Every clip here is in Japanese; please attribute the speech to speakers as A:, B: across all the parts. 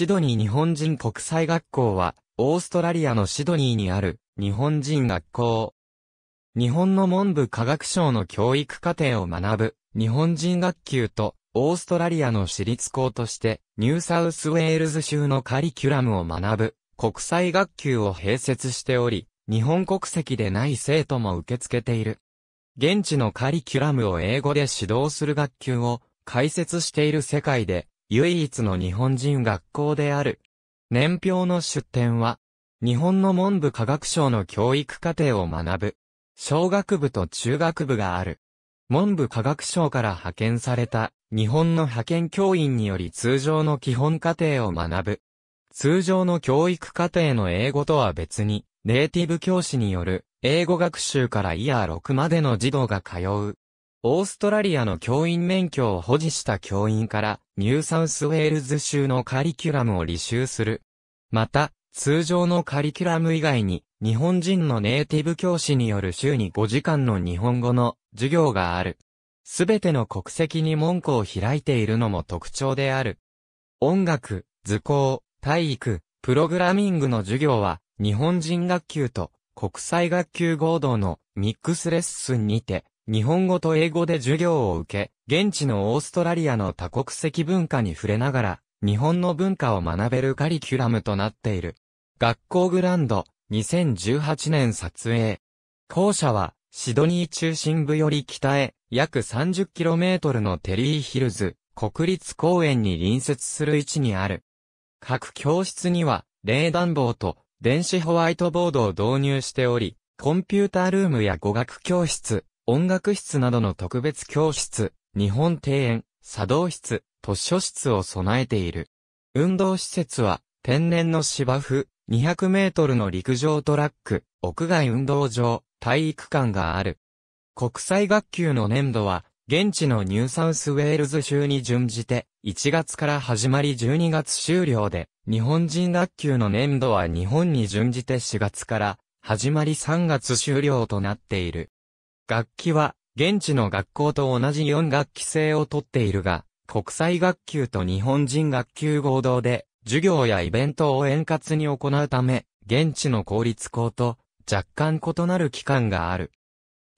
A: シドニー日本人国際学校は、オーストラリアのシドニーにある日本人学校。日本の文部科学省の教育課程を学ぶ日本人学級とオーストラリアの私立校としてニューサウスウェールズ州のカリキュラムを学ぶ国際学級を併設しており、日本国籍でない生徒も受け付けている。現地のカリキュラムを英語で指導する学級を開設している世界で唯一の日本人学校である。年表の出典は、日本の文部科学省の教育課程を学ぶ、小学部と中学部がある。文部科学省から派遣された日本の派遣教員により通常の基本課程を学ぶ。通常の教育課程の英語とは別に、ネイティブ教師による英語学習からイヤー6までの児童が通うオーストラリアの教員免許を保持した教員からニューサウスウェールズ州のカリキュラムを履修する。また、通常のカリキュラム以外に日本人のネイティブ教師による週に5時間の日本語の授業がある。すべての国籍に門戸を開いているのも特徴である。音楽、図工、体育、プログラミングの授業は、日本人学級と国際学級合同のミックスレッスンにて日本語と英語で授業を受け、現地のオーストラリアの多国籍文化に触れながら、日本の文化を学べるカリキュラムとなっている。学校グランド、2018年撮影。校舎は、シドニー中心部より北へ、約 30km のテリーヒルズ、国立公園に隣接する位置にある。各教室には、冷暖房と電子ホワイトボードを導入しており、コンピュータールームや語学教室、音楽室などの特別教室、日本庭園、作動室、図書室を備えている。運動施設は、天然の芝生、200メートルの陸上トラック、屋外運動場、体育館がある。国際学級の年度は、現地のニューサウスウェールズ州に準じて、1月から始まり12月終了で、日本人学級の年度は日本に準じて4月から、始まり3月終了となっている。楽器は、現地の学校と同じ4学期制をとっているが、国際学級と日本人学級合同で、授業やイベントを円滑に行うため、現地の公立校と若干異なる期間がある。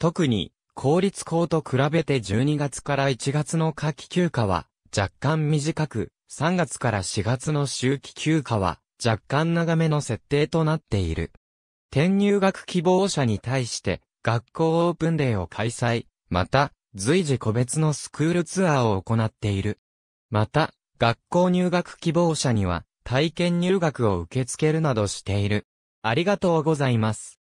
A: 特に、公立校と比べて12月から1月の夏季休暇は若干短く、3月から4月の秋季休暇は若干長めの設定となっている。転入学希望者に対して、学校オープンデーを開催、また、随時個別のスクールツアーを行っている。また、学校入学希望者には、体験入学を受け付けるなどしている。ありがとうございます。